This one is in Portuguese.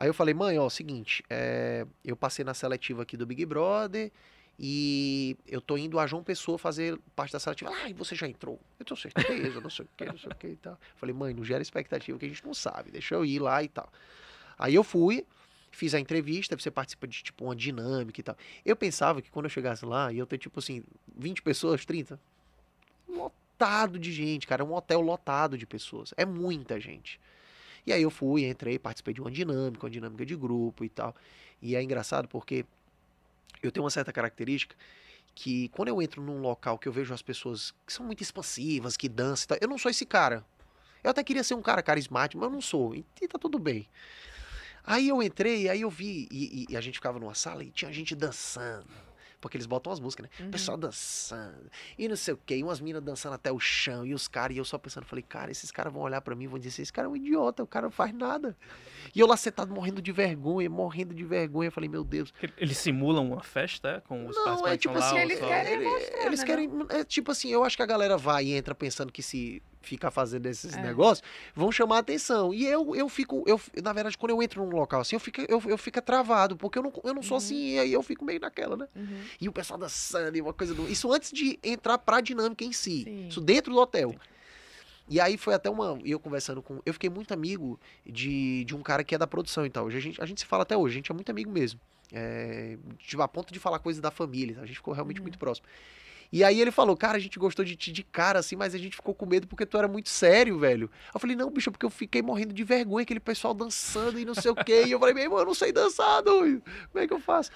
Aí eu falei, mãe, ó, seguinte, é, eu passei na seletiva aqui do Big Brother e eu tô indo a João Pessoa fazer parte da seletiva. Ah, e você já entrou? Eu tenho certeza, não sei o que, não sei o que e tal. Falei, mãe, não gera expectativa que a gente não sabe, deixa eu ir lá e tal. Aí eu fui, fiz a entrevista, você participa de tipo uma dinâmica e tal. Eu pensava que quando eu chegasse lá, ia ter tipo assim, 20 pessoas, 30. Lotado de gente, cara, um hotel lotado de pessoas. É muita gente. E aí eu fui, entrei, participei de uma dinâmica, uma dinâmica de grupo e tal. E é engraçado porque eu tenho uma certa característica que quando eu entro num local que eu vejo as pessoas que são muito expansivas, que dançam e tal, eu não sou esse cara. Eu até queria ser um cara carismático, mas eu não sou. E tá tudo bem. Aí eu entrei, aí eu vi, e, e, e a gente ficava numa sala e tinha gente dançando porque eles botam as músicas, né? Uhum. Pessoal dançando. E não sei o quê. E umas meninas dançando até o chão. E os caras. E eu só pensando. Falei, cara, esses caras vão olhar para mim e vão dizer: esse cara é um idiota. O cara não faz nada. E eu lá sentado morrendo de vergonha. Morrendo de vergonha. Eu falei, meu Deus. Eles simulam uma festa é? com os não, é tipo assim. Lá, eles, querem mostrar, eles, né? eles querem. É tipo assim. Eu acho que a galera vai e entra pensando que se fica fazendo esses é. negócios, vão chamar atenção. E eu, eu fico, eu, na verdade, quando eu entro num local assim, eu fico, eu, eu fico travado, porque eu não, eu não sou uhum. assim, e aí eu fico meio naquela, né? Uhum. E o pessoal dançando e uma coisa do... Isso antes de entrar pra dinâmica em si. Sim. Isso dentro do hotel. E aí foi até uma. Eu conversando com. Eu fiquei muito amigo de, de um cara que é da produção e tal. Hoje a gente, a gente se fala até hoje, a gente é muito amigo mesmo. É, tipo, a ponto de falar coisa da família. A gente ficou realmente uhum. muito próximo. E aí ele falou, cara, a gente gostou de ti de cara, assim, mas a gente ficou com medo porque tu era muito sério, velho. Eu falei, não, bicho, é porque eu fiquei morrendo de vergonha, aquele pessoal dançando e não sei o quê. E eu falei, meu irmão, eu não sei dançar, doido. Como é que eu faço?